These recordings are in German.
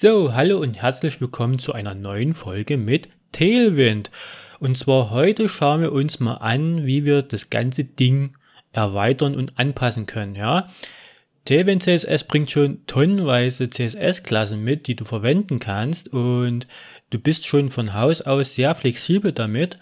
So, hallo und herzlich willkommen zu einer neuen Folge mit Tailwind. Und zwar heute schauen wir uns mal an, wie wir das ganze Ding erweitern und anpassen können, ja. Tailwind CSS bringt schon tonnenweise CSS-Klassen mit, die du verwenden kannst und du bist schon von Haus aus sehr flexibel damit,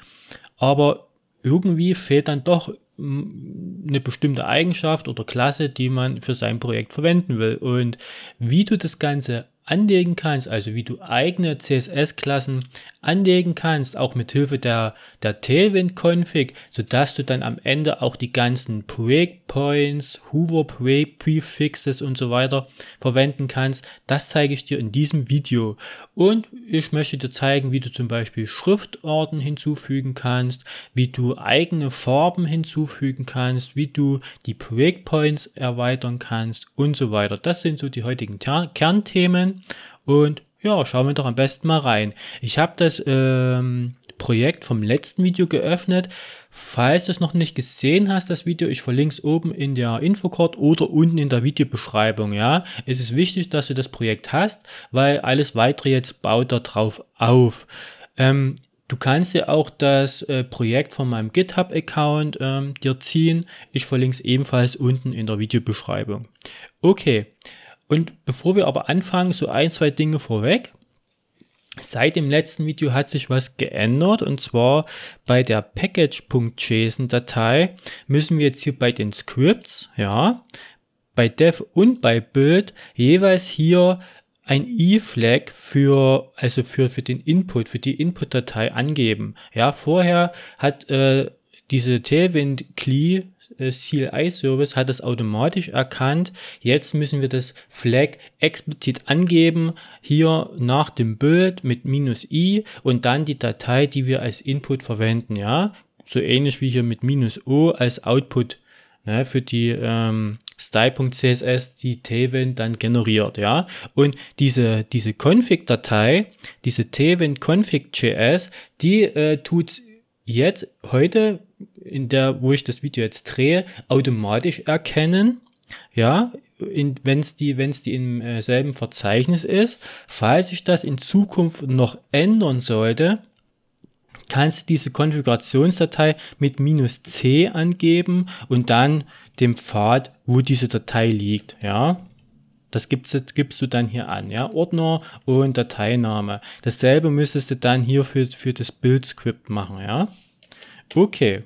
aber irgendwie fehlt dann doch hm, eine bestimmte Eigenschaft oder Klasse, die man für sein Projekt verwenden will. Und wie du das Ganze anlegen kannst, also wie du eigene CSS-Klassen anlegen kannst, auch mit Hilfe der, der Tailwind-Config, sodass du dann am Ende auch die ganzen Breakpoints, Hover Prefixes und so weiter verwenden kannst. Das zeige ich dir in diesem Video. Und ich möchte dir zeigen, wie du zum Beispiel Schriftarten hinzufügen kannst, wie du eigene Farben hinzufügen kannst, wie du die Breakpoints erweitern kannst und so weiter. Das sind so die heutigen Ter Kernthemen. Und ja, schauen wir doch am besten mal rein. Ich habe das ähm, Projekt vom letzten Video geöffnet. Falls du es noch nicht gesehen hast, das Video, ich verlinke es oben in der Infocard oder unten in der Videobeschreibung. Ja, es ist wichtig, dass du das Projekt hast, weil alles weitere jetzt baut darauf auf. Ähm, Du kannst dir auch das äh, Projekt von meinem GitHub-Account ähm, dir ziehen. Ich verlinke es ebenfalls unten in der Videobeschreibung. Okay, und bevor wir aber anfangen, so ein, zwei Dinge vorweg. Seit dem letzten Video hat sich was geändert und zwar bei der package.json-Datei müssen wir jetzt hier bei den Scripts, ja, bei dev und bei build jeweils hier ein e flag für, also für, für den Input, für die Input-Datei angeben. Ja, vorher hat äh, diese Tailwind-Cli äh, CLI-Service hat das automatisch erkannt. Jetzt müssen wir das Flag explizit angeben, hier nach dem Bild mit minus i und dann die Datei, die wir als Input verwenden. Ja, so ähnlich wie hier mit minus o als Output ne, für die ähm, style.css, die Tailwind dann generiert. Ja, und diese, diese Config-Datei, diese Tailwind config.js, die äh, tut jetzt heute in der, wo ich das Video jetzt drehe, automatisch erkennen. Ja, wenn es die, wenn's die im äh, selben Verzeichnis ist. Falls ich das in Zukunft noch ändern sollte, kannst du diese Konfigurationsdatei mit minus C angeben und dann dem Pfad, wo diese Datei liegt. Ja, das gibst, gibst du dann hier an. Ja, Ordner und Dateiname. Dasselbe müsstest du dann hier für, für das Build-Script machen. Ja. Okay.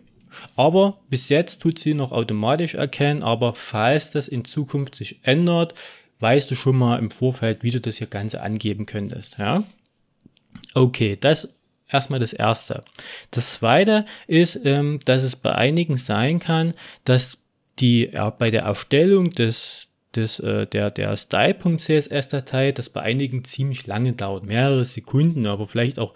Aber bis jetzt tut sie noch automatisch erkennen, aber falls das in Zukunft sich ändert, weißt du schon mal im Vorfeld, wie du das hier Ganze angeben könntest. Ja? Okay, das erstmal das Erste. Das Zweite ist, ähm, dass es bei einigen sein kann, dass die ja, bei der Erstellung des, des, äh, der, der Style.css-Datei, das bei einigen ziemlich lange dauert, mehrere Sekunden, aber vielleicht auch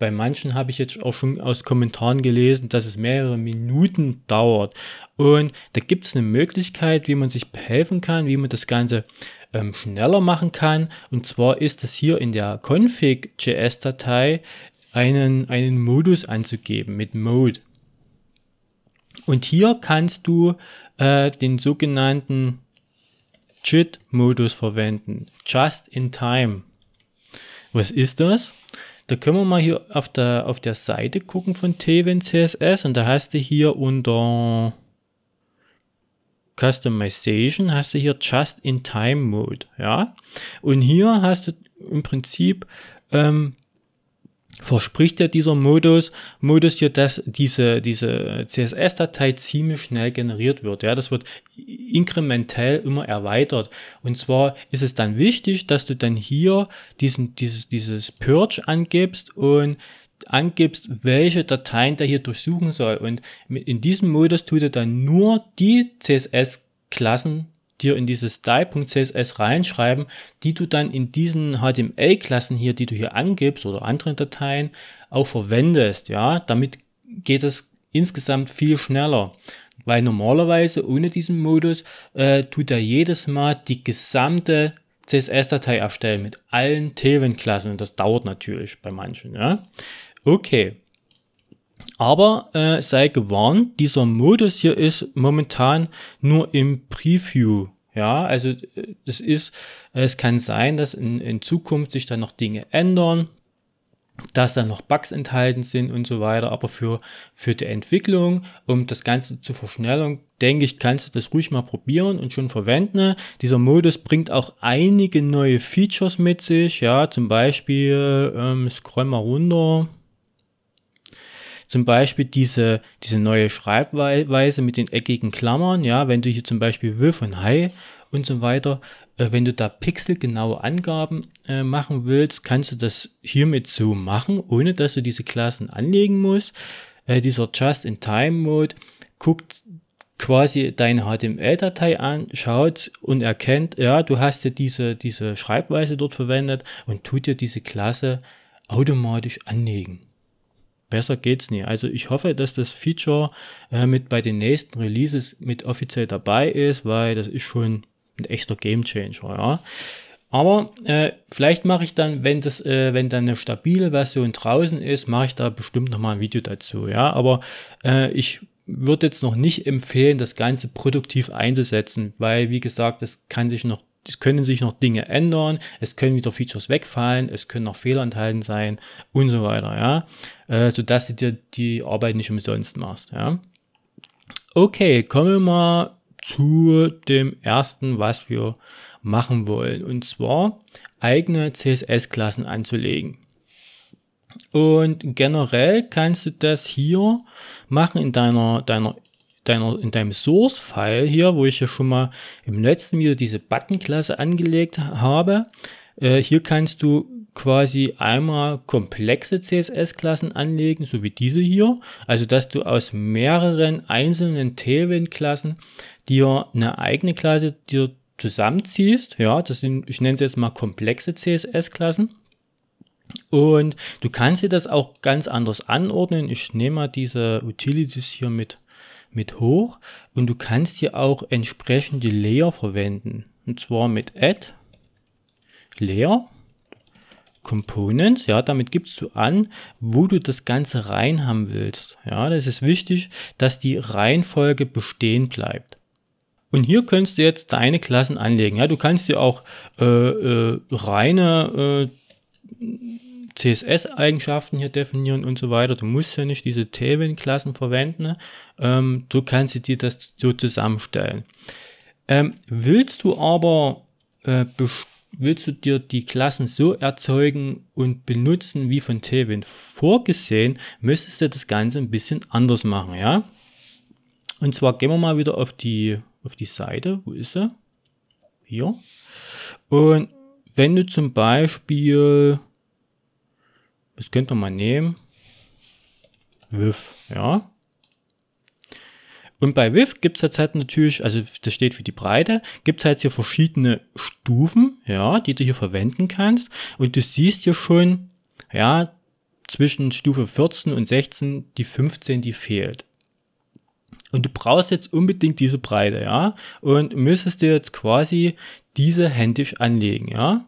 bei manchen habe ich jetzt auch schon aus Kommentaren gelesen, dass es mehrere Minuten dauert. Und da gibt es eine Möglichkeit, wie man sich behelfen kann, wie man das Ganze ähm, schneller machen kann. Und zwar ist es hier in der config.js-Datei einen, einen Modus anzugeben mit Mode. Und hier kannst du äh, den sogenannten JIT-Modus verwenden. Just in Time. Was ist das? Da können wir mal hier auf der, auf der Seite gucken von Teven CSS und da hast du hier unter Customization hast du hier Just-in-Time-Mode, ja. Und hier hast du im Prinzip ähm, verspricht ja dieser Modus, Modus hier, dass diese, diese CSS-Datei ziemlich schnell generiert wird. Ja, das wird inkrementell immer erweitert. Und zwar ist es dann wichtig, dass du dann hier diesen, dieses, dieses Purge angibst und angibst, welche Dateien der hier durchsuchen soll. Und in diesem Modus tut er dann nur die CSS-Klassen dir in dieses die.css reinschreiben, die du dann in diesen HTML-Klassen hier, die du hier angibst oder anderen Dateien auch verwendest. Ja, damit geht es insgesamt viel schneller. Weil normalerweise ohne diesen Modus äh, tut er jedes Mal die gesamte CSS-Datei erstellen mit allen Tailwind-Klassen und das dauert natürlich bei manchen. Ja? Okay, aber äh, sei gewarnt, dieser Modus hier ist momentan nur im Preview. Ja, also äh, das ist, äh, es kann sein, dass in, in Zukunft sich dann noch Dinge ändern, dass dann noch Bugs enthalten sind und so weiter. Aber für, für die Entwicklung, um das Ganze zu verschnellern, denke ich, kannst du das ruhig mal probieren und schon verwenden. Dieser Modus bringt auch einige neue Features mit sich. Ja, zum Beispiel, ähm, scroll mal runter. Zum Beispiel diese, diese neue Schreibweise mit den eckigen Klammern, ja, wenn du hier zum Beispiel Würf und Hai und so weiter, äh, wenn du da pixelgenaue Angaben äh, machen willst, kannst du das hiermit so machen, ohne dass du diese Klassen anlegen musst. Äh, dieser Just-in-Time-Mode guckt quasi deine HTML-Datei an, schaut und erkennt, ja, du hast ja diese, diese Schreibweise dort verwendet und tut dir diese Klasse automatisch anlegen besser geht's nie. Also ich hoffe, dass das Feature äh, mit bei den nächsten Releases mit offiziell dabei ist, weil das ist schon ein echter Gamechanger. ja. Aber äh, vielleicht mache ich dann, wenn das, äh, wenn dann eine stabile Version draußen ist, mache ich da bestimmt nochmal ein Video dazu, ja. Aber äh, ich würde jetzt noch nicht empfehlen, das Ganze produktiv einzusetzen, weil, wie gesagt, das kann sich noch es können sich noch Dinge ändern, es können wieder Features wegfallen, es können noch Fehler enthalten sein und so weiter, ja. Äh, sodass du dir die Arbeit nicht umsonst machst, ja. Okay, kommen wir mal zu dem ersten, was wir machen wollen, und zwar eigene CSS-Klassen anzulegen. Und generell kannst du das hier machen in deiner, deiner deiner, in deinem Source-File hier, wo ich ja schon mal im letzten Video diese Button-Klasse angelegt habe, äh, hier kannst du quasi einmal komplexe CSS-Klassen anlegen, so wie diese hier. Also, dass du aus mehreren einzelnen Tailwind-Klassen dir eine eigene Klasse dir zusammenziehst. Ja, das sind, ich nenne es jetzt mal komplexe CSS-Klassen. Und du kannst dir das auch ganz anders anordnen. Ich nehme mal diese Utilities hier mit mit hoch und du kannst hier auch entsprechende Layer verwenden. Und zwar mit Add Layer Components, ja, damit gibst du an, wo du das Ganze rein haben willst. Ja, das ist wichtig, dass die Reihenfolge bestehen bleibt. Und hier kannst du jetzt deine Klassen anlegen. Ja, du kannst dir auch äh, äh, reine äh, CSS-Eigenschaften hier definieren und so weiter. Du musst ja nicht diese Tailwind-Klassen verwenden. Ähm, du kannst dir das so zusammenstellen. Ähm, willst du aber äh, willst du dir die Klassen so erzeugen und benutzen wie von Tailwind vorgesehen, müsstest du das Ganze ein bisschen anders machen, ja? Und zwar gehen wir mal wieder auf die, auf die Seite, wo ist sie? Hier. Und wenn du zum Beispiel das könnte man nehmen. WIF, ja. Und bei WIF gibt es jetzt halt natürlich, also das steht für die Breite, gibt es halt hier verschiedene Stufen, ja, die du hier verwenden kannst. Und du siehst hier schon, ja, zwischen Stufe 14 und 16 die 15, die fehlt. Und du brauchst jetzt unbedingt diese Breite, ja, und müsstest dir jetzt quasi diese händisch anlegen, ja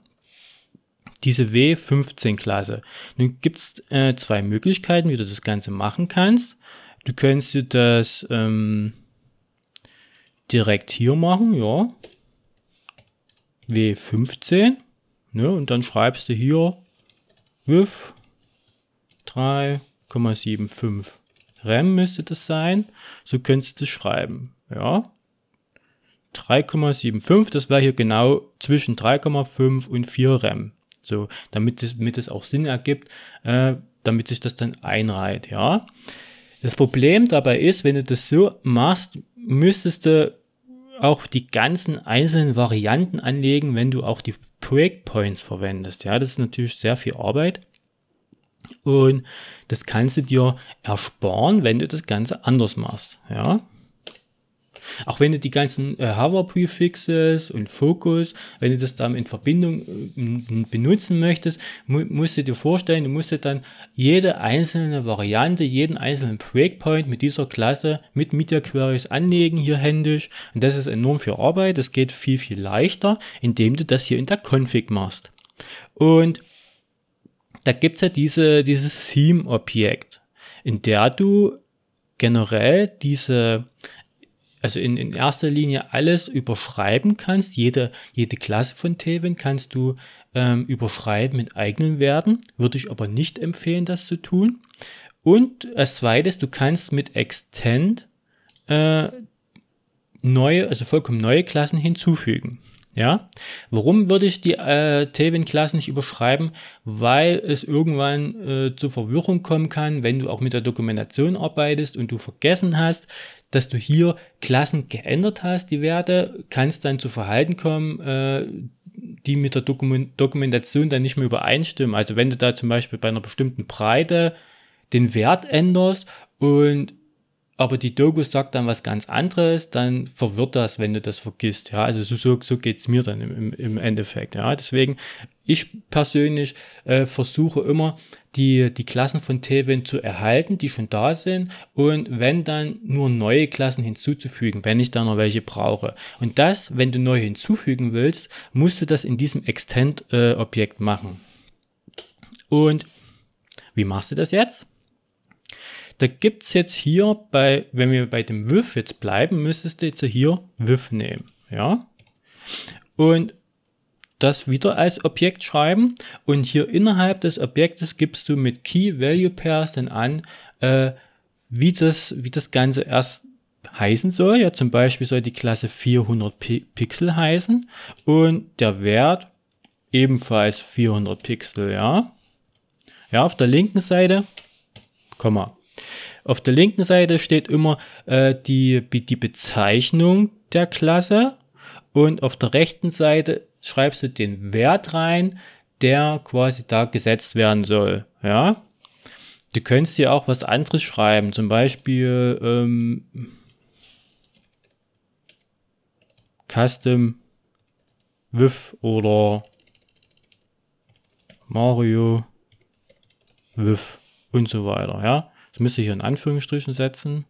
diese W15-Klasse. Nun gibt es äh, zwei Möglichkeiten, wie du das Ganze machen kannst. Du könntest das ähm, direkt hier machen, ja. W15. Ne, und dann schreibst du hier WIF 3,75 REM müsste das sein. So könntest du das schreiben. Ja. 3,75, das wäre hier genau zwischen 3,5 und 4 REM. So, damit es, damit es auch Sinn ergibt, äh, damit sich das dann einreiht, ja. Das Problem dabei ist, wenn du das so machst, müsstest du auch die ganzen einzelnen Varianten anlegen, wenn du auch die Projektpoints verwendest. Ja, das ist natürlich sehr viel Arbeit. Und das kannst du dir ersparen, wenn du das Ganze anders machst. Ja, auch wenn du die ganzen äh, Hover-Prefixes und Focus, wenn du das dann in Verbindung äh, benutzen möchtest, mu musst du dir vorstellen, du musst dir dann jede einzelne Variante, jeden einzelnen Breakpoint mit dieser Klasse, mit Media Queries anlegen, hier händisch. Und das ist enorm viel Arbeit. Das geht viel, viel leichter, indem du das hier in der Config machst. Und da gibt es ja diese, dieses Theme-Objekt, in der du generell diese also in, in erster Linie alles überschreiben kannst. Jede, jede Klasse von Tailwind kannst du ähm, überschreiben mit eigenen Werten. Würde ich aber nicht empfehlen, das zu tun. Und als zweites, du kannst mit Extend äh, neue, also vollkommen neue Klassen hinzufügen. Ja, warum würde ich die äh, Tailwind-Klassen nicht überschreiben? Weil es irgendwann äh, zur Verwirrung kommen kann, wenn du auch mit der Dokumentation arbeitest und du vergessen hast, dass du hier Klassen geändert hast, die Werte, kannst dann zu Verhalten kommen, äh, die mit der Dokumentation dann nicht mehr übereinstimmen. Also wenn du da zum Beispiel bei einer bestimmten Breite den Wert änderst und aber die Doku sagt dann was ganz anderes, dann verwirrt das, wenn du das vergisst. Ja, also so, so, so geht es mir dann im, im, Endeffekt. Ja, deswegen, ich persönlich äh, versuche immer, die, die Klassen von Tailwind zu erhalten, die schon da sind, und wenn dann nur neue Klassen hinzuzufügen, wenn ich da noch welche brauche. Und das, wenn du neu hinzufügen willst, musst du das in diesem Extend-Objekt äh, machen. Und wie machst du das jetzt? Da gibt es jetzt hier bei, wenn wir bei dem WIF jetzt bleiben, müsstest du jetzt hier WIF nehmen. Ja? Und das wieder als Objekt schreiben und hier innerhalb des Objektes gibst du mit Key Value Pairs dann an, äh, wie, das, wie das Ganze erst heißen soll. Ja, zum Beispiel soll die Klasse 400 P Pixel heißen und der Wert ebenfalls 400 Pixel, ja. Ja, auf der linken Seite, Komma. Auf der linken Seite steht immer äh, die, die Bezeichnung der Klasse und auf der rechten Seite schreibst du den Wert rein, der quasi da gesetzt werden soll. Ja? Du könntest dir auch was anderes schreiben, zum Beispiel ähm, Custom Wiff oder Mario Wiff und so weiter. Ja? Das müsste ihr hier in Anführungsstrichen setzen.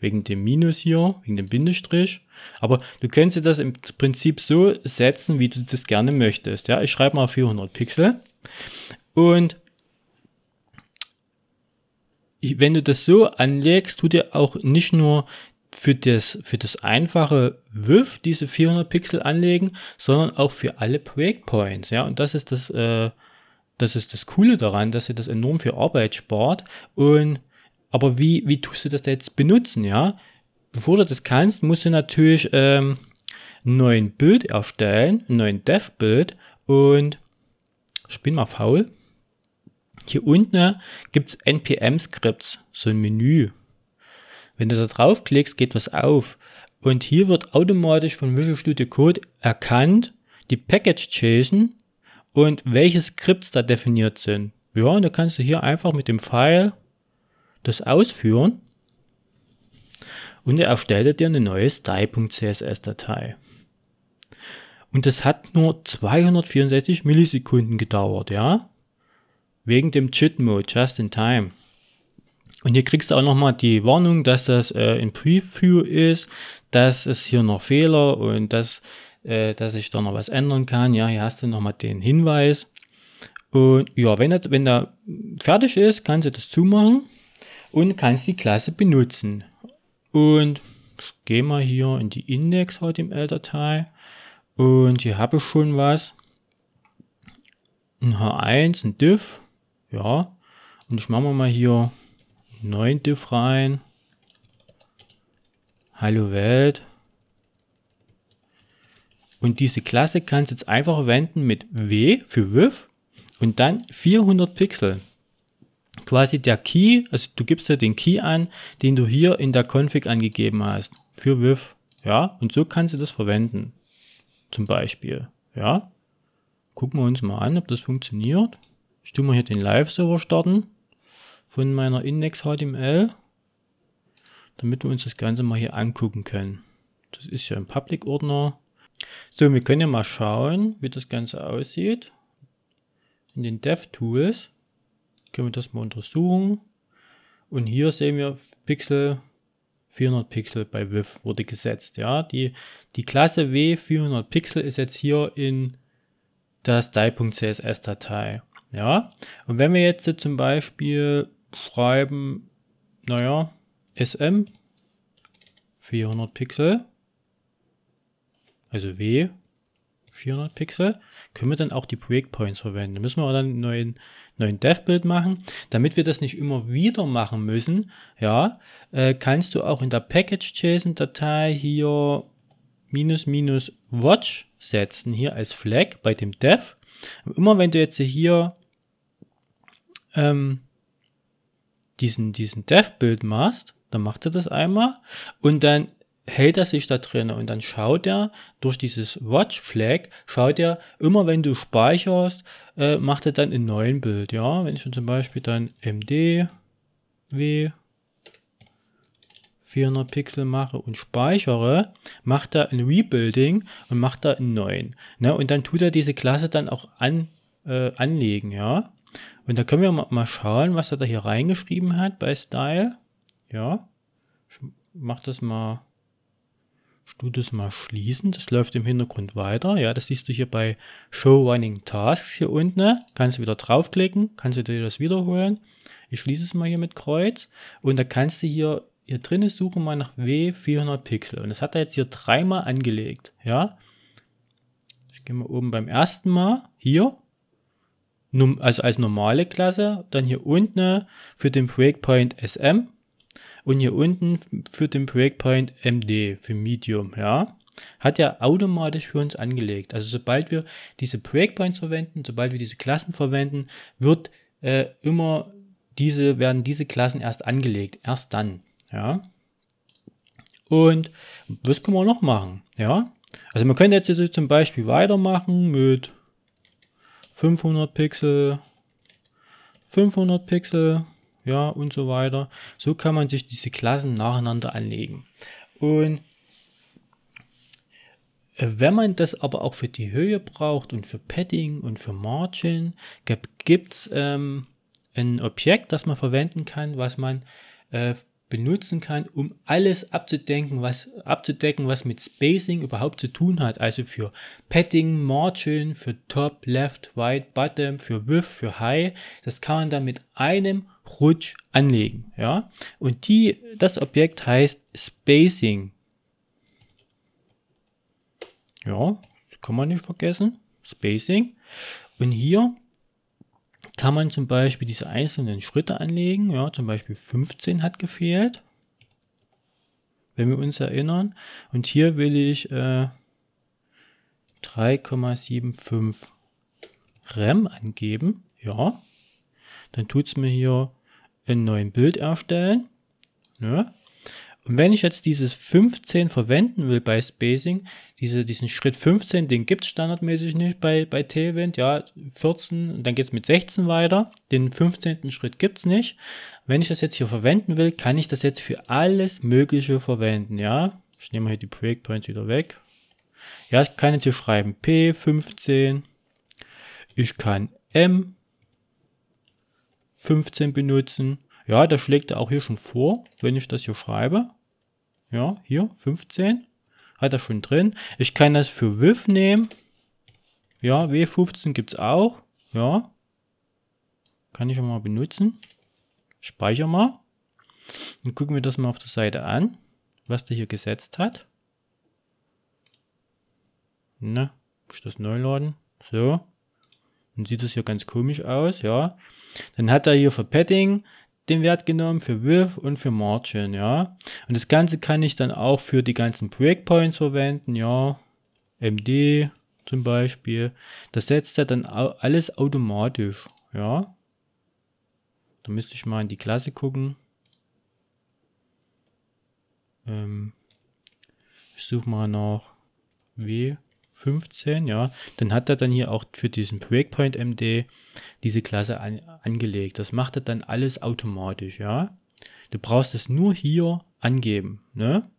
Wegen dem Minus hier, wegen dem Bindestrich. Aber du könntest das im Prinzip so setzen, wie du das gerne möchtest. Ja, ich schreibe mal 400 Pixel. Und wenn du das so anlegst, tut dir auch nicht nur für das, für das einfache WIF diese 400 Pixel anlegen, sondern auch für alle Breakpoints. Ja, und das ist das, äh, das ist das Coole daran, dass ihr das enorm viel Arbeit spart. Und aber wie, wie tust du das jetzt benutzen, ja? Bevor du das kannst, musst du natürlich ähm, einen neuen Bild erstellen, ein neues Dev-Bild und ich bin mal faul. Hier unten gibt es NPM-Skripts, so ein Menü. Wenn du da draufklickst, geht was auf. Und hier wird automatisch von Visual Studio Code erkannt, die Package JSON und welche Skripts da definiert sind. Ja, und da kannst du hier einfach mit dem Pfeil das ausführen und er erstellt dir eine neue style.css-Datei. Und das hat nur 264 Millisekunden gedauert, ja? Wegen dem JIT-Mode, Just in Time. Und hier kriegst du auch nochmal die Warnung, dass das äh, in Preview ist, dass es hier noch Fehler und dass äh, dass ich da noch was ändern kann. Ja, hier hast du nochmal den Hinweis. Und ja, wenn er, wenn fertig ist, kannst du das zumachen und kannst die Klasse benutzen. Und gehen wir hier in die Index-HTML-Datei und hier habe ich schon was. Ein H1, ein Div, ja. Und ich mache mal hier 9 Div rein. Hallo Welt. Und diese Klasse kannst du jetzt einfach verwenden mit W für WIF und dann 400 Pixel. Quasi der Key, also du gibst dir den Key an, den du hier in der Config angegeben hast für WIF. Ja, und so kannst du das verwenden. Zum Beispiel. Ja, gucken wir uns mal an, ob das funktioniert. Ich tue mal hier den Live-Server starten von meiner Index HTML, damit wir uns das Ganze mal hier angucken können. Das ist ja im Public-Ordner. So, wir können ja mal schauen, wie das Ganze aussieht. In den DevTools können wir das mal untersuchen. Und hier sehen wir Pixel 400 Pixel bei WIF wurde gesetzt. Ja, die, die Klasse W400 Pixel ist jetzt hier in der Style.css-Datei. Ja, und wenn wir jetzt zum Beispiel schreiben, naja, SM 400 Pixel, also W, 400 Pixel, können wir dann auch die Break Points verwenden. Da müssen wir dann einen neuen, neuen Dev-Bild machen. Damit wir das nicht immer wieder machen müssen, ja, äh, kannst du auch in der Package-JSON-Datei hier minus minus watch setzen, hier als Flag bei dem Dev. Und immer wenn du jetzt hier ähm, diesen, diesen Dev-Bild machst, dann macht er das einmal und dann hält er sich da drin und dann schaut er durch dieses Watch Flag, schaut er immer, wenn du speicherst, äh, macht er dann einen neuen Bild. Ja, wenn ich zum Beispiel dann MDW 400 Pixel mache und speichere, macht er ein Rebuilding und macht da einen neuen. Ne? Und dann tut er diese Klasse dann auch an, äh, anlegen, ja. Und da können wir mal, mal schauen, was er da hier reingeschrieben hat bei Style. Ja, ich mach das mal Studios mal schließen. Das läuft im Hintergrund weiter. Ja, das siehst du hier bei Show Running Tasks hier unten. Ne? Kannst du wieder draufklicken, kannst du dir das wiederholen. Ich schließe es mal hier mit Kreuz und da kannst du hier hier drin suchen mal nach W400 Pixel. Und das hat er jetzt hier dreimal angelegt. Ja, ich gehe mal oben beim ersten Mal hier, also als normale Klasse, dann hier unten ne? für den Breakpoint SM und hier unten für den Breakpoint MD für Medium, ja, hat er automatisch für uns angelegt. Also sobald wir diese Breakpoints verwenden, sobald wir diese Klassen verwenden, wird äh, immer diese, werden diese Klassen erst angelegt, erst dann, ja. Und was können wir noch machen, ja? Also man könnte jetzt zum Beispiel weitermachen mit 500 Pixel, 500 Pixel, ja und so weiter. So kann man sich diese Klassen nacheinander anlegen. Und äh, wenn man das aber auch für die Höhe braucht und für Padding und für Margin, gibt es ähm, ein Objekt, das man verwenden kann, was man äh, benutzen kann, um alles abzudenken, was, abzudecken, was mit Spacing überhaupt zu tun hat. Also für Padding, Margin, für Top, Left, Right, Bottom, für Width, für High. Das kann man dann mit einem Rutsch anlegen. Ja? Und die, das Objekt heißt Spacing. Ja, kann man nicht vergessen. Spacing. Und hier kann man zum Beispiel diese einzelnen Schritte anlegen. Ja, zum Beispiel 15 hat gefehlt, wenn wir uns erinnern. Und hier will ich äh, 3,75 REM angeben. Ja, dann tut es mir hier einen neuen Bild erstellen. Ne? Und wenn ich jetzt dieses 15 verwenden will bei Spacing, diese, diesen Schritt 15, den gibt es standardmäßig nicht bei, bei Tailwind, ja, 14, und dann geht es mit 16 weiter, den 15. Schritt gibt es nicht. Wenn ich das jetzt hier verwenden will, kann ich das jetzt für alles Mögliche verwenden, ja. Ich nehme hier die Breakpoints wieder weg. Ja, ich kann jetzt hier schreiben P15, ich kann M15 benutzen, ja, das schlägt er auch hier schon vor, wenn ich das hier schreibe. Ja, hier 15. Hat er schon drin. Ich kann das für WIF nehmen. Ja, W15 gibt es auch. Ja. Kann ich schon mal benutzen. Speicher mal. Dann gucken wir das mal auf der Seite an, was der hier gesetzt hat. Na, muss ich das neu laden? So. Dann sieht das hier ganz komisch aus, ja. Dann hat er hier für Padding den Wert genommen für Width und für Margin, ja. Und das Ganze kann ich dann auch für die ganzen Breakpoints verwenden, ja. MD zum Beispiel. Das setzt er dann alles automatisch, ja. Da müsste ich mal in die Klasse gucken. Ähm, ich suche mal nach W. 15, ja, dann hat er dann hier auch für diesen Breakpoint MD diese Klasse an, angelegt. Das macht er dann alles automatisch, ja. Du brauchst es nur hier angeben, ne?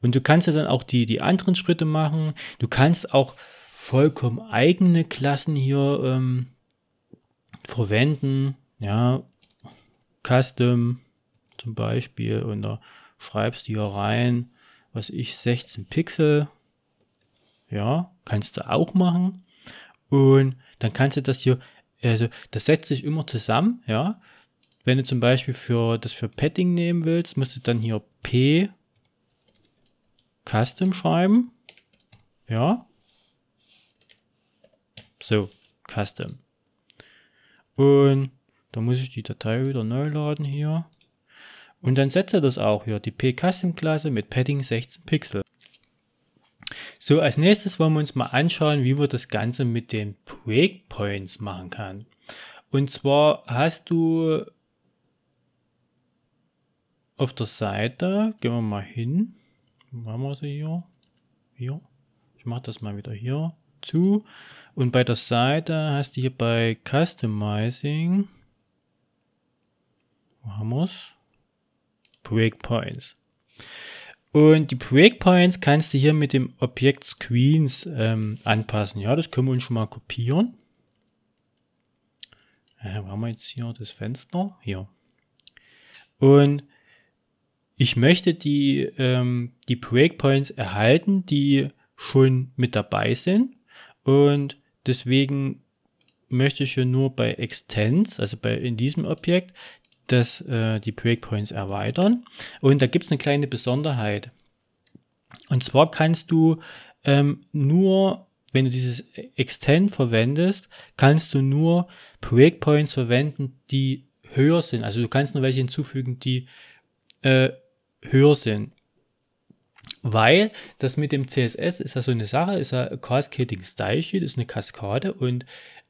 Und du kannst ja dann auch die, die anderen Schritte machen. Du kannst auch vollkommen eigene Klassen hier ähm, verwenden, ja. Custom zum Beispiel und da schreibst du hier rein, was ich 16 Pixel ja, kannst du auch machen. Und dann kannst du das hier, also das setzt sich immer zusammen, ja. Wenn du zum Beispiel für, das für Padding nehmen willst, musst du dann hier P Custom schreiben. Ja. So, Custom. Und da muss ich die Datei wieder neu laden hier. Und dann setze das auch hier, die P-Custom-Klasse mit Padding 16 Pixel. So, als nächstes wollen wir uns mal anschauen, wie wir das Ganze mit den Breakpoints machen kann. Und zwar hast du auf der Seite, gehen wir mal hin, machen wir sie hier, hier, ich mache das mal wieder hier zu. Und bei der Seite hast du hier bei Customizing, wo haben wir es? Breakpoints. Und die Breakpoints kannst du hier mit dem Objekt Screens ähm, anpassen. Ja, das können wir uns schon mal kopieren. Äh, wo haben wir jetzt hier das Fenster? Hier. Und ich möchte die, ähm, die Breakpoints erhalten, die schon mit dabei sind. Und deswegen möchte ich hier nur bei Extends, also bei in diesem Objekt, das, äh, die Breakpoints erweitern. Und da gibt es eine kleine Besonderheit. Und zwar kannst du ähm, nur, wenn du dieses Extend verwendest, kannst du nur Breakpoints verwenden, die höher sind. Also du kannst nur welche hinzufügen, die äh, höher sind. Weil das mit dem CSS ist ja so eine Sache, ist ja Cascading Style Sheet, ist eine Kaskade und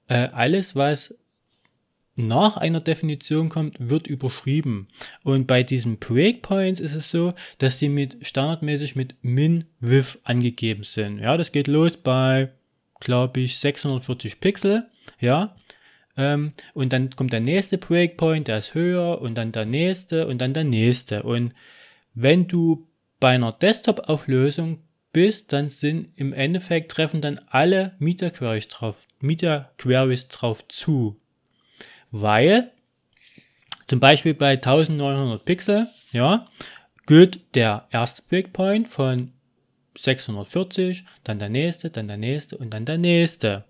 äh, alles, was nach einer Definition kommt, wird überschrieben. Und bei diesen Breakpoints ist es so, dass die mit standardmäßig mit min with angegeben sind. Ja, das geht los bei, glaube ich, 640 Pixel. Ja, ähm, und dann kommt der nächste Breakpoint, der ist höher und dann der nächste und dann der nächste. Und wenn du bei einer Desktop-Auflösung bist, dann sind im Endeffekt treffen dann alle Meta-Queries drauf, Meta-Queries drauf zu weil zum Beispiel bei 1900 Pixel, ja, gilt der erste Breakpoint von 640, dann der nächste, dann der nächste und dann der nächste.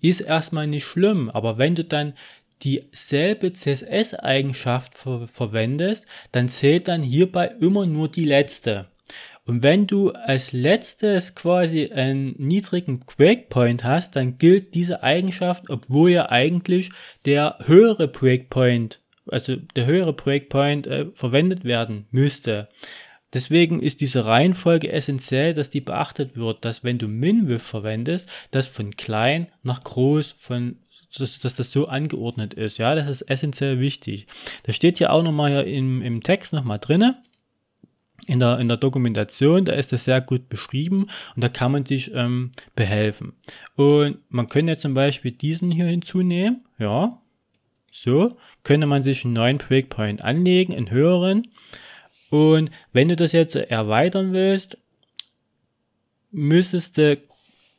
Ist erstmal nicht schlimm, aber wenn du dann dieselbe CSS-Eigenschaft ver verwendest, dann zählt dann hierbei immer nur die letzte. Und wenn du als letztes quasi einen niedrigen Breakpoint hast, dann gilt diese Eigenschaft, obwohl ja eigentlich der höhere Breakpoint, also der höhere Breakpoint äh, verwendet werden müsste. Deswegen ist diese Reihenfolge essentiell, dass die beachtet wird, dass wenn du MinWiff verwendest, dass von klein nach groß, von dass, dass, das so angeordnet ist. Ja, das ist essentiell wichtig. Das steht hier auch nochmal im, im Text nochmal drinne in der, in der Dokumentation, da ist das sehr gut beschrieben und da kann man sich ähm, behelfen. Und man könnte jetzt zum Beispiel diesen hier hinzunehmen, ja, so, könnte man sich einen neuen Breakpoint anlegen, einen höheren. Und wenn du das jetzt erweitern willst, müsstest du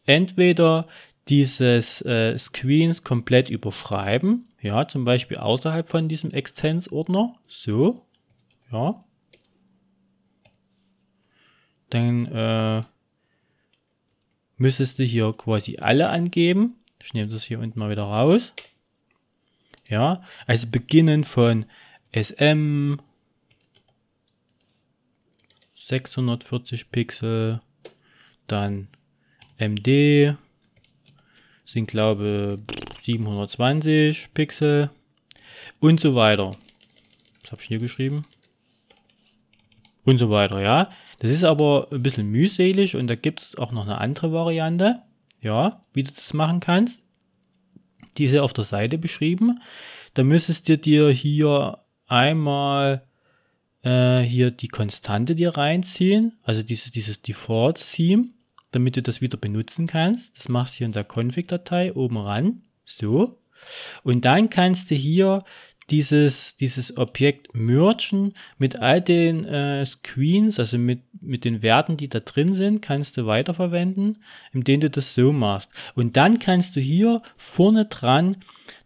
entweder dieses äh, Screens komplett überschreiben, ja, zum Beispiel außerhalb von diesem Extens-Ordner, so, ja, dann äh, müsstest du hier quasi alle angeben. Ich nehme das hier unten mal wieder raus. Ja, also beginnen von SM 640 Pixel, dann MD sind glaube 720 Pixel und so weiter. Was habe ich hier geschrieben? Und so weiter, ja. Das ist aber ein bisschen mühselig und da gibt es auch noch eine andere Variante, ja, wie du das machen kannst. Die ist ja auf der Seite beschrieben. Da müsstest du dir hier einmal äh, hier die Konstante dir reinziehen, also diese, dieses Default-Theme, damit du das wieder benutzen kannst. Das machst du hier in der Config-Datei oben ran, so. Und dann kannst du hier dieses, dieses Objekt mergen mit all den äh, Screens, also mit, mit den Werten, die da drin sind, kannst du weiterverwenden, indem du das so machst. Und dann kannst du hier vorne dran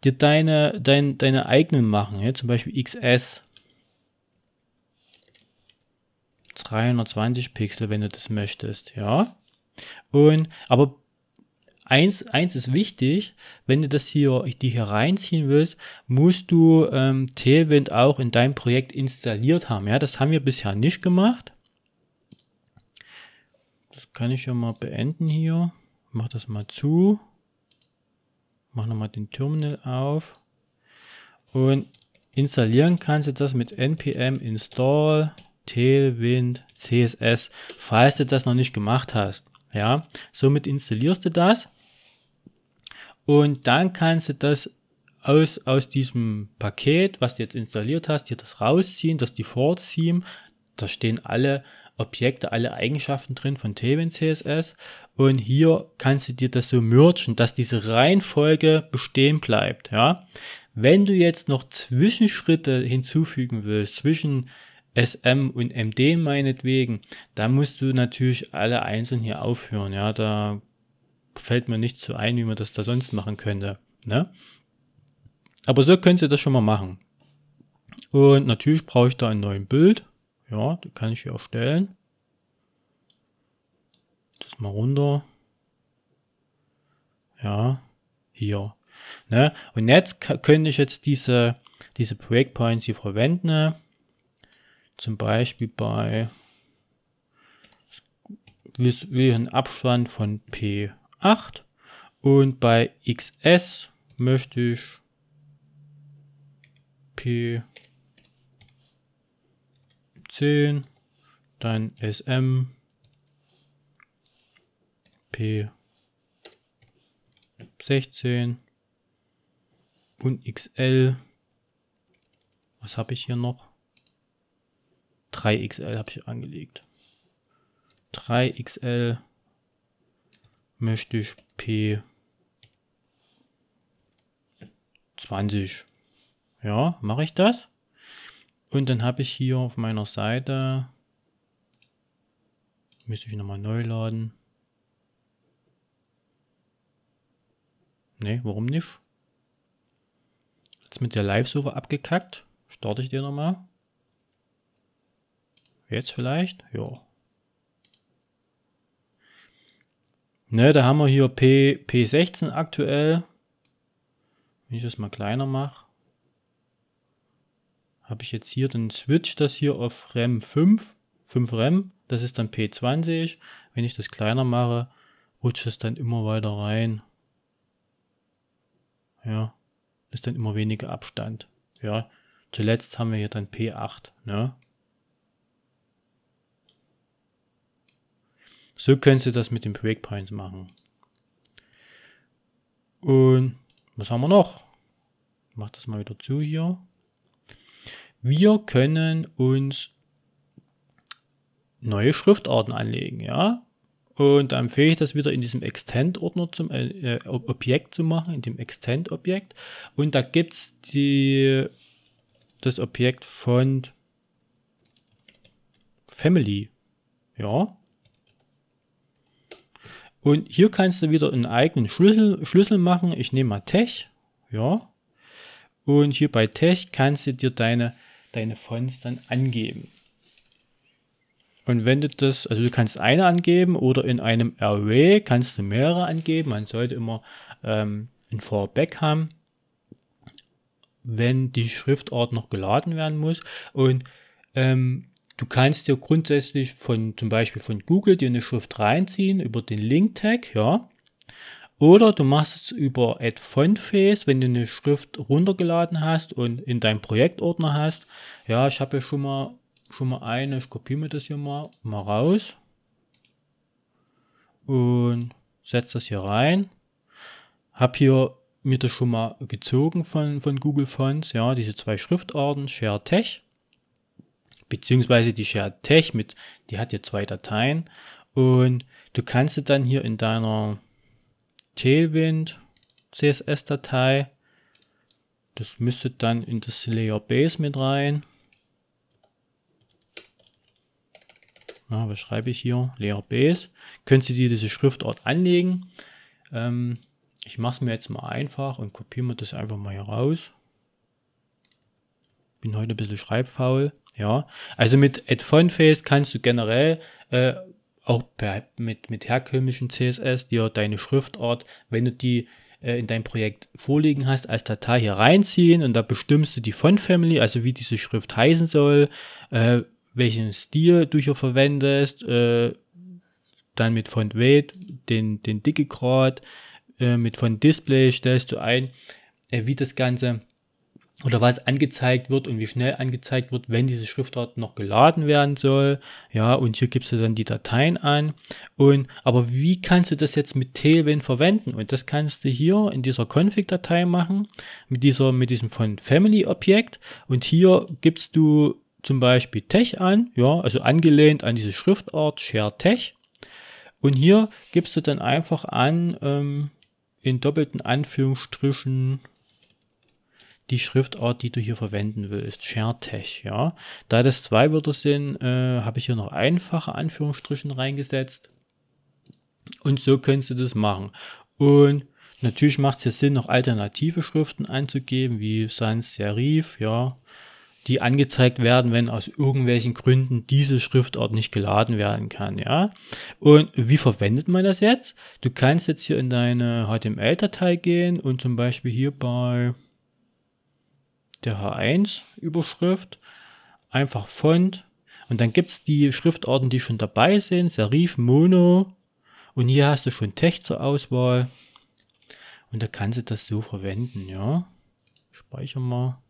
dir deine, dein, deine eigenen machen, ja, zum Beispiel XS. 320 Pixel, wenn du das möchtest, ja. Und aber eins, eins ist wichtig, wenn du das hier, die hier reinziehen willst, musst du ähm, Tailwind auch in deinem Projekt installiert haben. Ja, das haben wir bisher nicht gemacht. Das kann ich ja mal beenden hier. Mach das mal zu. Mach nochmal den Terminal auf. Und installieren kannst du das mit npm install tailwind css, falls du das noch nicht gemacht hast. Ja, somit installierst du das und dann kannst du das aus, aus diesem Paket, was du jetzt installiert hast, dir das rausziehen, das Default Theme. Da stehen alle Objekte, alle Eigenschaften drin von Themen CSS. Und hier kannst du dir das so merchen, dass diese Reihenfolge bestehen bleibt. Ja? Wenn du jetzt noch Zwischenschritte hinzufügen willst, zwischen SM und MD meinetwegen, dann musst du natürlich alle einzeln hier aufhören. Ja, da fällt mir nicht so ein, wie man das da sonst machen könnte. Ne? Aber so könnt ihr das schon mal machen. Und natürlich brauche ich da ein neues Bild. Ja, das kann ich hier erstellen. Das mal runter. Ja, hier. Ne? Und jetzt könnte ich jetzt diese, diese Breakpoints hier verwenden. Ne? Zum Beispiel bei wir ein Abstand von P 8 und bei XS möchte ich P 10, dann SM P 16 und XL. Was habe ich hier noch? 3XL habe ich angelegt. 3XL möchte ich P20. Ja, mache ich das. Und dann habe ich hier auf meiner Seite, müsste ich nochmal neu laden. Ne, warum nicht? Jetzt mit der Live-Server abgekackt. Starte ich den nochmal. Jetzt vielleicht? Ja, Ne, da haben wir hier P, P16 aktuell. Wenn ich das mal kleiner mache, habe ich jetzt hier den Switch, das hier auf REM 5, 5 REM, das ist dann P20. Wenn ich das kleiner mache, rutscht es dann immer weiter rein. Ja, ist dann immer weniger Abstand. Ja, zuletzt haben wir hier dann P8. Ne? So könntest du das mit den Breakpoints machen. Und was haben wir noch? Ich mach das mal wieder zu hier. Wir können uns neue Schriftarten anlegen, ja. Und da empfehle ich das wieder in diesem Extend-Ordner zum äh, äh Objekt zu machen, in dem Extend-Objekt. Und da gibt es das Objekt von Family. Ja. Und hier kannst du wieder einen eigenen Schlüssel, Schlüssel machen. Ich nehme mal Tech. Ja. Und hier bei Tech kannst du dir deine, deine Fonts dann angeben. Und wenn du das, also du kannst eine angeben oder in einem Array kannst du mehrere angeben. Man sollte immer ähm, ein Fallback haben, wenn die Schriftart noch geladen werden muss. Und ähm, Du kannst dir grundsätzlich von zum Beispiel von Google dir eine Schrift reinziehen über den Link-Tag, ja. Oder du machst es über Add Font Face, wenn du eine Schrift runtergeladen hast und in deinem Projektordner hast. Ja, ich habe ja schon mal, schon mal eine, ich kopiere mir das hier mal, mal raus. Und setze das hier rein. Habe hier mir das schon mal gezogen von, von Google Fonts, ja, diese zwei Schriftarten, Share Tech beziehungsweise die Shared Tech mit, die hat hier zwei Dateien und du kannst sie dann hier in deiner Tailwind CSS Datei, das müsste dann in das Layer Base mit rein. Na, was schreibe ich hier? Layer Base. Könntest du dir diese Schriftort anlegen. Ähm, ich mache es mir jetzt mal einfach und kopiere mir das einfach mal hier raus bin heute ein bisschen schreibfaul. Ja, also mit AddFontface kannst du generell äh, auch per, mit, mit herkömmlichen CSS dir deine Schriftart, wenn du die äh, in dein Projekt vorliegen hast, als Datei hier reinziehen und da bestimmst du die Font Family, also wie diese Schrift heißen soll, äh, welchen Stil du hier verwendest, äh, dann mit Font Weight den, den Dickegrad, äh, mit Font Display stellst du ein, äh, wie das Ganze oder was angezeigt wird und wie schnell angezeigt wird, wenn diese Schriftart noch geladen werden soll. Ja, und hier gibst du dann die Dateien an. Und, aber wie kannst du das jetzt mit Tailwind verwenden? Und das kannst du hier in dieser Config-Datei machen, mit, dieser, mit diesem von Family-Objekt. Und hier gibst du zum Beispiel Tech an, ja, also angelehnt an diese Schriftart Share Tech. Und hier gibst du dann einfach an, ähm, in doppelten Anführungsstrichen, die Schriftart, die du hier verwenden willst. ShareTech, ja. Da das zwei Wörter sind, äh, habe ich hier noch einfache Anführungsstrichen reingesetzt. Und so könntest du das machen. Und natürlich macht es ja Sinn, noch alternative Schriften einzugeben, wie Sans Serif, ja, die angezeigt werden, wenn aus irgendwelchen Gründen diese Schriftart nicht geladen werden kann, ja. Und wie verwendet man das jetzt? Du kannst jetzt hier in deine HTML-Datei gehen und zum Beispiel hier bei der H1-Überschrift, einfach Font und dann gibt es die Schriftarten, die schon dabei sind, Serif, Mono und hier hast du schon Tech zur Auswahl und da kannst du das so verwenden, ja. Speichern mal,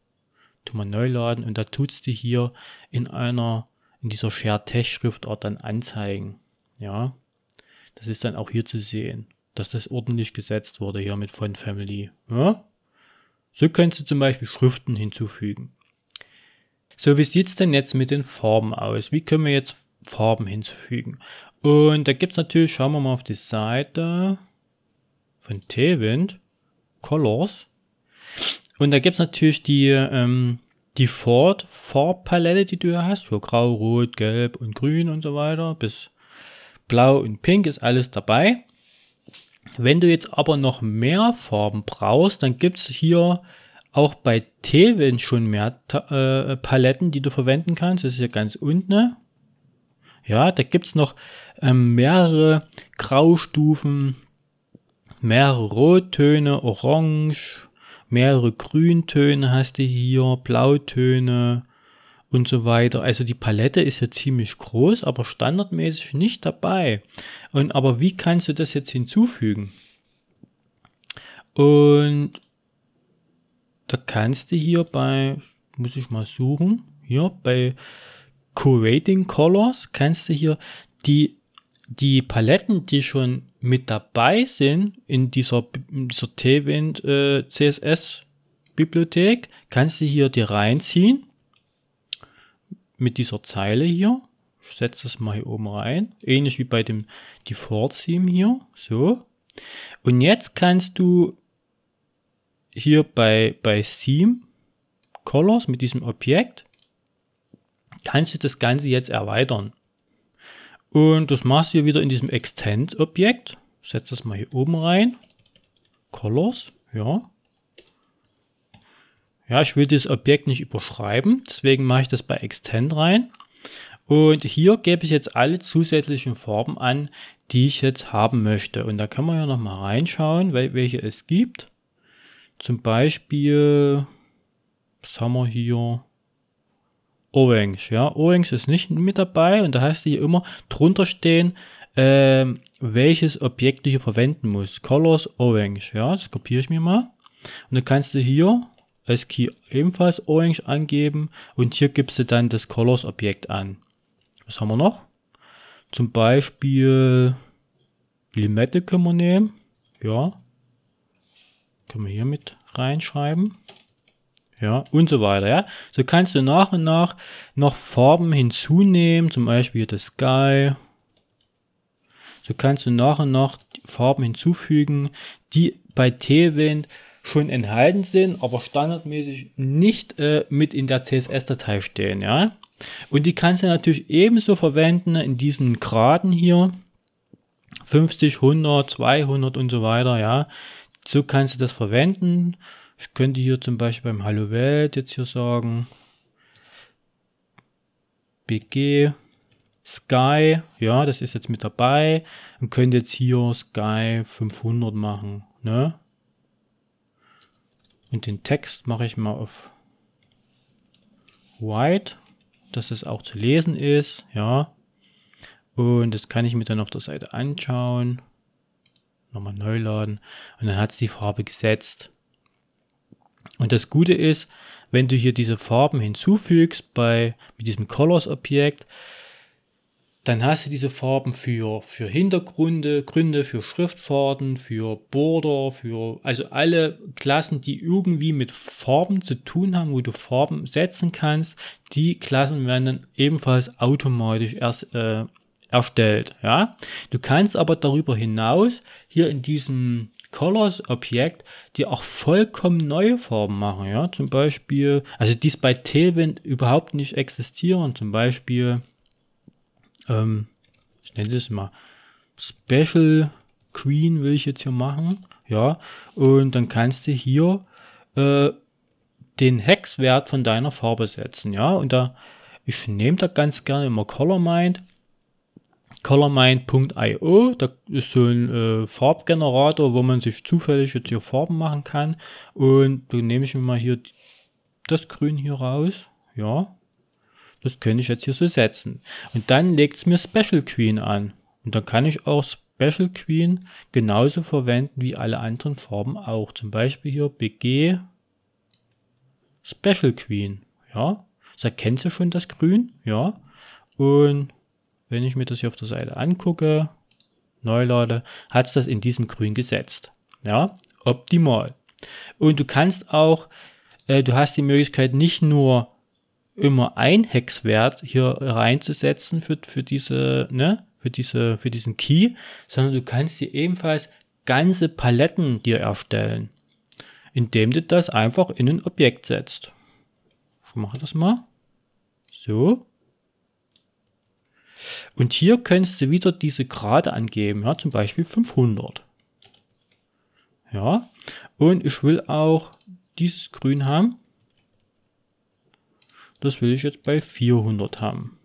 tu mal neu laden und da tust du hier in einer, in dieser Share Tech Schriftart dann anzeigen, ja. Das ist dann auch hier zu sehen, dass das ordentlich gesetzt wurde hier mit Font Family, ja. So kannst du zum Beispiel Schriften hinzufügen. So, wie sieht es denn jetzt mit den Farben aus? Wie können wir jetzt Farben hinzufügen? Und da gibt es natürlich, schauen wir mal auf die Seite von Tailwind, Colors. Und da gibt es natürlich die ähm, Default-Farbpalette, die du hier hast, so grau, rot, gelb und grün und so weiter, bis blau und pink ist alles dabei. Wenn du jetzt aber noch mehr Farben brauchst, dann gibt es hier auch bei Teewin schon mehr äh, Paletten, die du verwenden kannst. Das ist ja ganz unten. Ne? Ja, da gibt es noch ähm, mehrere Graustufen, mehrere Rottöne, Orange, mehrere Grüntöne hast du hier, Blautöne, und so weiter. Also die Palette ist ja ziemlich groß, aber standardmäßig nicht dabei. Und aber wie kannst du das jetzt hinzufügen? Und da kannst du hier bei, muss ich mal suchen, hier bei Curating Colors kannst du hier die, die Paletten, die schon mit dabei sind in dieser, in dieser Tailwind äh, CSS Bibliothek, kannst du hier die reinziehen mit dieser Zeile hier. Ich setze das mal hier oben rein. Ähnlich wie bei dem Default-Theme hier. So. Und jetzt kannst du hier bei, bei Theme Colors mit diesem Objekt, kannst du das Ganze jetzt erweitern. Und das machst du hier wieder in diesem Extend-Objekt. Setz das mal hier oben rein. Colors, ja. Ja, ich will dieses Objekt nicht überschreiben, deswegen mache ich das bei Extend rein. Und hier gebe ich jetzt alle zusätzlichen Farben an, die ich jetzt haben möchte. Und da können wir ja nochmal reinschauen, welche es gibt. Zum Beispiel, was haben wir hier? Orange, ja. Orange ist nicht mit dabei und da heißt hier immer drunter stehen, äh, welches Objekt du hier verwenden musst. Colors Orange, ja. Das kopiere ich mir mal. Und dann kannst du hier als Key ebenfalls Orange angeben und hier gibst du dann das Colors Objekt an. Was haben wir noch? Zum Beispiel Limette können wir nehmen. Ja. Können wir hier mit reinschreiben. Ja, und so weiter. Ja. So kannst du nach und nach noch Farben hinzunehmen, zum Beispiel das Sky. So kannst du nach und nach Farben hinzufügen, die bei T-Wind schon enthalten sind, aber standardmäßig nicht äh, mit in der CSS-Datei stehen. Ja? Und die kannst du natürlich ebenso verwenden in diesen Graden hier. 50, 100, 200 und so weiter. Ja? So kannst du das verwenden. Ich könnte hier zum Beispiel beim Hallo Welt jetzt hier sagen, BG Sky, ja, das ist jetzt mit dabei und könnt jetzt hier Sky 500 machen, ne? Und den Text mache ich mal auf White, dass es auch zu lesen ist. Ja. Und das kann ich mir dann auf der Seite anschauen. Nochmal neu laden. Und dann hat es die Farbe gesetzt. Und das Gute ist, wenn du hier diese Farben hinzufügst bei, mit diesem Colors-Objekt, dann hast du diese Farben für, für Hintergründe, Gründe, für Schriftfarben, für Border, für also alle Klassen, die irgendwie mit Farben zu tun haben, wo du Farben setzen kannst. Die Klassen werden dann ebenfalls automatisch erst äh, erstellt. Ja? Du kannst aber darüber hinaus hier in diesem Colors Objekt, die auch vollkommen neue Farben machen. Ja, zum Beispiel, also dies bei Tailwind überhaupt nicht existieren. Zum Beispiel ähm, ich nenne es mal Special Queen will ich jetzt hier machen. Ja, und dann kannst du hier äh, den Hexwert von deiner Farbe setzen. Ja, und da, ich nehme da ganz gerne immer Colormind. Colormind.io, da ist so ein äh, Farbgenerator, wo man sich zufällig jetzt hier Farben machen kann. Und dann nehme ich mir mal hier das Grün hier raus. Ja, das könnte ich jetzt hier so setzen. Und dann legt es mir Special Queen an. Und dann kann ich auch Special Queen genauso verwenden wie alle anderen Farben auch. Zum Beispiel hier BG Special Queen. Ja, das erkennt sie schon das Grün. Ja, und wenn ich mir das hier auf der Seite angucke, Neulade, hat es das in diesem Grün gesetzt. Ja, optimal. Und du kannst auch, äh, du hast die Möglichkeit nicht nur immer ein Hexwert hier reinzusetzen für, für diese, ne, für diese, für diesen Key, sondern du kannst dir ebenfalls ganze Paletten dir erstellen, indem du das einfach in ein Objekt setzt. Ich mache das mal. So. Und hier kannst du wieder diese Grade angeben, ja, zum Beispiel 500. Ja, und ich will auch dieses Grün haben. Das will ich jetzt bei 400 haben.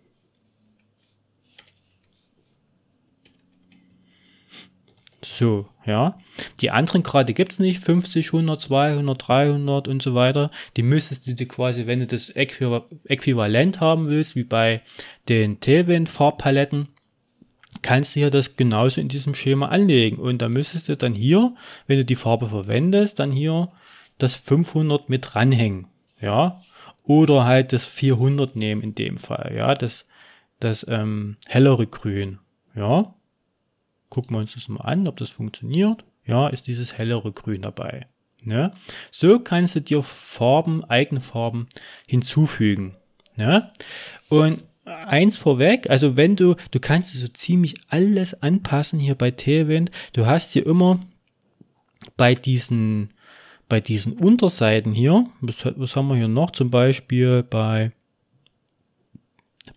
So, ja. Die anderen Grade gibt es nicht. 50, 100, 200, 300 und so weiter. Die müsstest du quasi, wenn du das Äquivalent haben willst, wie bei den Tailwind-Farbpaletten, kannst du hier das genauso in diesem Schema anlegen. Und da müsstest du dann hier, wenn du die Farbe verwendest, dann hier das 500 mit ranhängen. Ja, oder halt das 400 nehmen in dem Fall, ja, das, das ähm, hellere Grün, ja. Gucken wir uns das mal an, ob das funktioniert. Ja, ist dieses hellere Grün dabei. Ne? So kannst du dir Farben, eigene Farben hinzufügen. Ne? Und eins vorweg, also wenn du, du kannst so ziemlich alles anpassen hier bei Tailwind. Du hast hier immer bei diesen bei diesen Unterseiten hier, was, was haben wir hier noch? Zum Beispiel bei,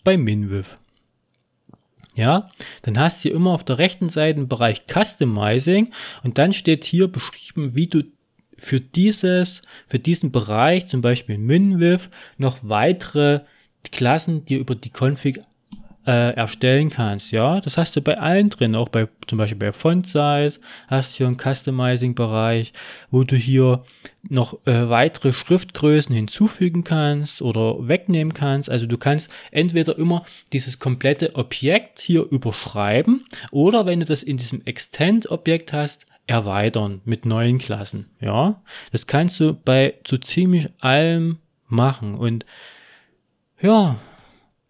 bei Minwif. Ja, dann hast du hier immer auf der rechten Seite den Bereich Customizing und dann steht hier beschrieben, wie du für dieses, für diesen Bereich, zum Beispiel MinWiff, noch weitere Klassen dir über die Config äh, erstellen kannst, ja. Das hast du bei allen drin, auch bei zum Beispiel bei Font Size hast du hier einen Customizing-Bereich, wo du hier noch äh, weitere Schriftgrößen hinzufügen kannst oder wegnehmen kannst. Also du kannst entweder immer dieses komplette Objekt hier überschreiben oder wenn du das in diesem Extend-Objekt hast, erweitern mit neuen Klassen, ja. Das kannst du bei so ziemlich allem machen und ja,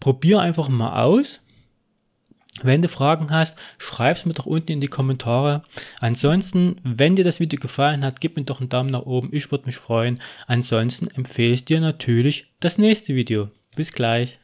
probier einfach mal aus. Wenn du Fragen hast, schreib es mir doch unten in die Kommentare. Ansonsten, wenn dir das Video gefallen hat, gib mir doch einen Daumen nach oben. Ich würde mich freuen. Ansonsten empfehle ich dir natürlich das nächste Video. Bis gleich.